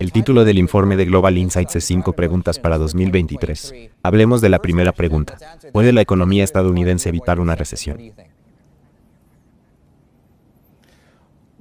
El título del informe de Global Insights es 5 preguntas para 2023. Hablemos de la primera pregunta. ¿Puede la economía estadounidense evitar una recesión?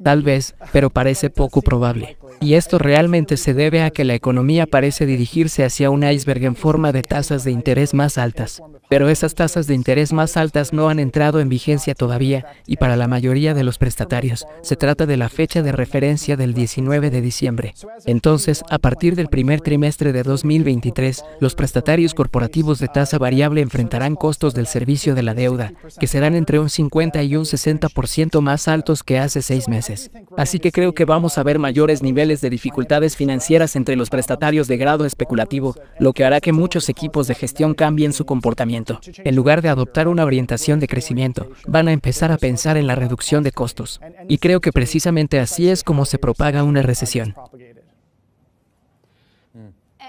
Tal vez, pero parece poco probable. Y esto realmente se debe a que la economía parece dirigirse hacia un iceberg en forma de tasas de interés más altas pero esas tasas de interés más altas no han entrado en vigencia todavía y para la mayoría de los prestatarios se trata de la fecha de referencia del 19 de diciembre. Entonces, a partir del primer trimestre de 2023, los prestatarios corporativos de tasa variable enfrentarán costos del servicio de la deuda, que serán entre un 50 y un 60% más altos que hace seis meses. Así que creo que vamos a ver mayores niveles de dificultades financieras entre los prestatarios de grado especulativo, lo que hará que muchos equipos de gestión cambien su comportamiento. En lugar de adoptar una orientación de crecimiento, van a empezar a pensar en la reducción de costos. Y creo que precisamente así es como se propaga una recesión.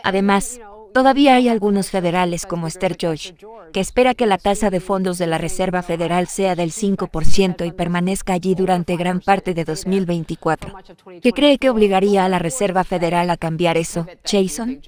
Además, todavía hay algunos federales como Esther George, que espera que la tasa de fondos de la Reserva Federal sea del 5% y permanezca allí durante gran parte de 2024. ¿Qué cree que obligaría a la Reserva Federal a cambiar eso, Jason?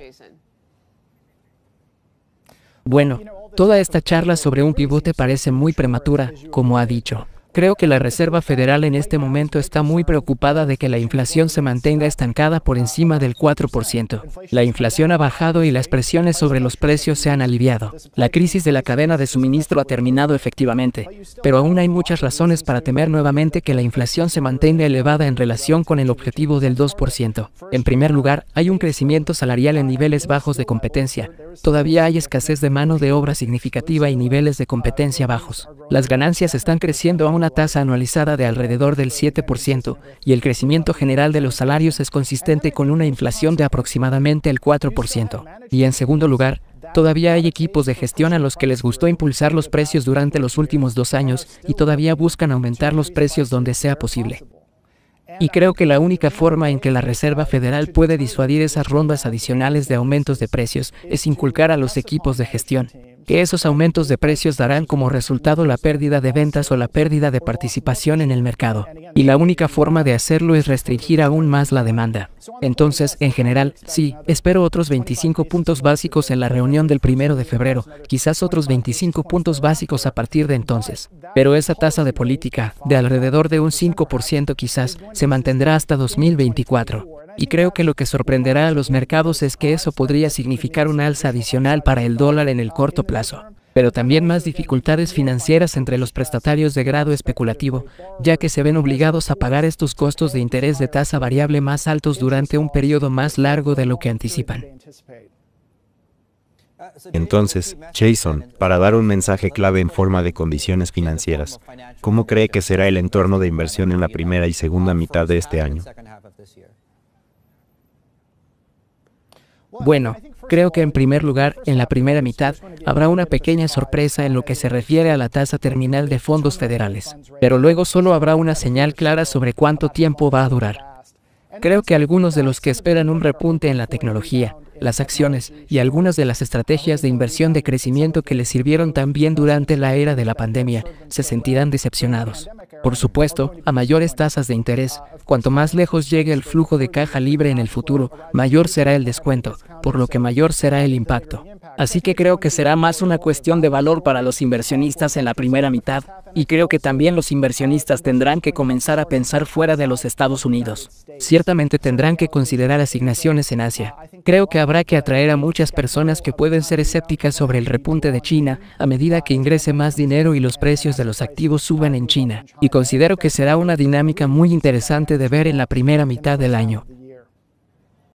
Bueno, Toda esta charla sobre un pivote parece muy prematura, como ha dicho. Creo que la Reserva Federal en este momento está muy preocupada de que la inflación se mantenga estancada por encima del 4%. La inflación ha bajado y las presiones sobre los precios se han aliviado. La crisis de la cadena de suministro ha terminado efectivamente, pero aún hay muchas razones para temer nuevamente que la inflación se mantenga elevada en relación con el objetivo del 2%. En primer lugar, hay un crecimiento salarial en niveles bajos de competencia. Todavía hay escasez de mano de obra significativa y niveles de competencia bajos. Las ganancias están creciendo a una tasa anualizada de alrededor del 7% y el crecimiento general de los salarios es consistente con una inflación de aproximadamente el 4%. Y en segundo lugar, Todavía hay equipos de gestión a los que les gustó impulsar los precios durante los últimos dos años y todavía buscan aumentar los precios donde sea posible. Y creo que la única forma en que la Reserva Federal puede disuadir esas rondas adicionales de aumentos de precios es inculcar a los equipos de gestión que esos aumentos de precios darán como resultado la pérdida de ventas o la pérdida de participación en el mercado. Y la única forma de hacerlo es restringir aún más la demanda. Entonces, en general, sí, espero otros 25 puntos básicos en la reunión del primero de febrero, quizás otros 25 puntos básicos a partir de entonces. Pero esa tasa de política, de alrededor de un 5% quizás, se mantendrá hasta 2024. Y creo que lo que sorprenderá a los mercados es que eso podría significar una alza adicional para el dólar en el corto plazo, pero también más dificultades financieras entre los prestatarios de grado especulativo, ya que se ven obligados a pagar estos costos de interés de tasa variable más altos durante un periodo más largo de lo que anticipan. Entonces, Jason, para dar un mensaje clave en forma de condiciones financieras, ¿cómo cree que será el entorno de inversión en la primera y segunda mitad de este año? Bueno, creo que en primer lugar, en la primera mitad, habrá una pequeña sorpresa en lo que se refiere a la tasa terminal de fondos federales, pero luego solo habrá una señal clara sobre cuánto tiempo va a durar. Creo que algunos de los que esperan un repunte en la tecnología, las acciones y algunas de las estrategias de inversión de crecimiento que les sirvieron tan bien durante la era de la pandemia se sentirán decepcionados. Por supuesto, a mayores tasas de interés, cuanto más lejos llegue el flujo de caja libre en el futuro, mayor será el descuento, por lo que mayor será el impacto. Así que creo que será más una cuestión de valor para los inversionistas en la primera mitad, y creo que también los inversionistas tendrán que comenzar a pensar fuera de los Estados Unidos. Ciertamente tendrán que considerar asignaciones en Asia. Creo que habrá que atraer a muchas personas que pueden ser escépticas sobre el repunte de China a medida que ingrese más dinero y los precios de los activos suban en China, y considero que será una dinámica muy interesante de ver en la primera mitad del año.